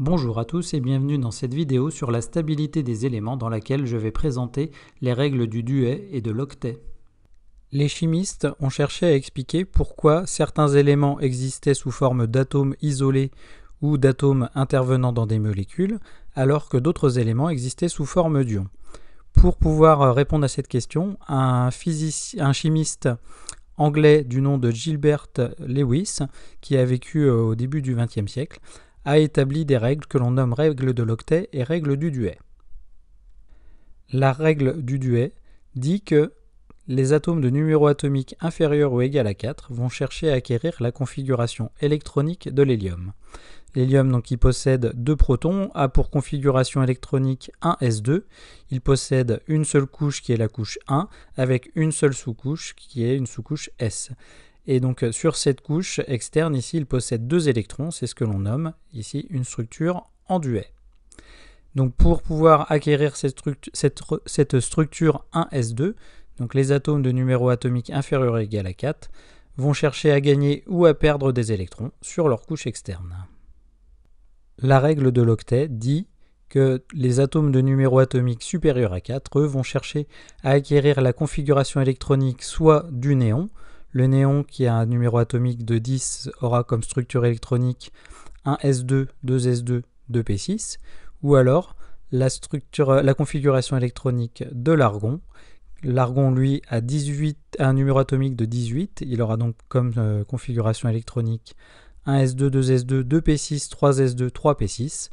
Bonjour à tous et bienvenue dans cette vidéo sur la stabilité des éléments dans laquelle je vais présenter les règles du duet et de l'octet. Les chimistes ont cherché à expliquer pourquoi certains éléments existaient sous forme d'atomes isolés ou d'atomes intervenant dans des molécules, alors que d'autres éléments existaient sous forme d'ions. Pour pouvoir répondre à cette question, un, chimiste anglais du nom de Gilbert Lewis, qui a vécu euh, au début du XXe siècle, a établi des règles que l'on nomme règles de l'octet et règles du duet. La règle du duet dit que les atomes de numéro atomique inférieur ou égal à 4 vont chercher à acquérir la configuration électronique de l'hélium. L'hélium donc qui possède deux protons, a pour configuration électronique 1s2. Il possède une seule couche qui est la couche 1 avec une seule sous-couche qui est une sous-couche s. Et donc euh, sur cette couche externe, ici, il possède deux électrons, c'est ce que l'on nomme ici une structure en duet. Donc pour pouvoir acquérir cette, structure, 1s2, donc les atomes de numéro atomique inférieur ou égal à 4 vont chercher à gagner ou à perdre des électrons sur leur couche externe. La règle de l'octet dit que les atomes de numéro atomique supérieur à 4, eux, vont chercher à acquérir la configuration électronique soit du néon, le néon, qui a un numéro atomique de 10, aura comme structure électronique 1 S2, 2 S2, 2 P6, ou alors la, configuration électronique de l'argon. L'argon, lui, a, un numéro atomique de 18, il aura donc comme euh, configuration électronique 1 S2, 2 S2, 2 P6, 3 S2, 3 P6.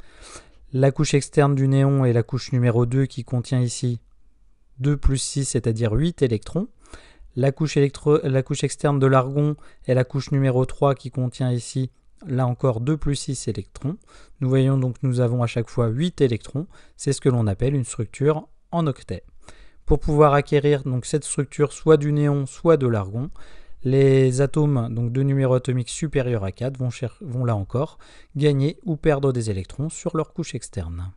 La couche externe du néon est la couche numéro 2 qui contient ici 2 plus 6, c'est-à-dire 8 électrons la couche, la couche externe de l'argon est la couche numéro 3 qui contient ici, là encore, 2 plus 6 électrons. Nous voyons donc nous avons à chaque fois 8 électrons. C'est ce que l'on appelle une structure en octet. Pour pouvoir acquérir donc cette structure soit du néon, soit de l'argon, les atomes donc de numéro atomique supérieur à 4 vont, vont là encore gagner ou perdre des électrons sur leur couche externe.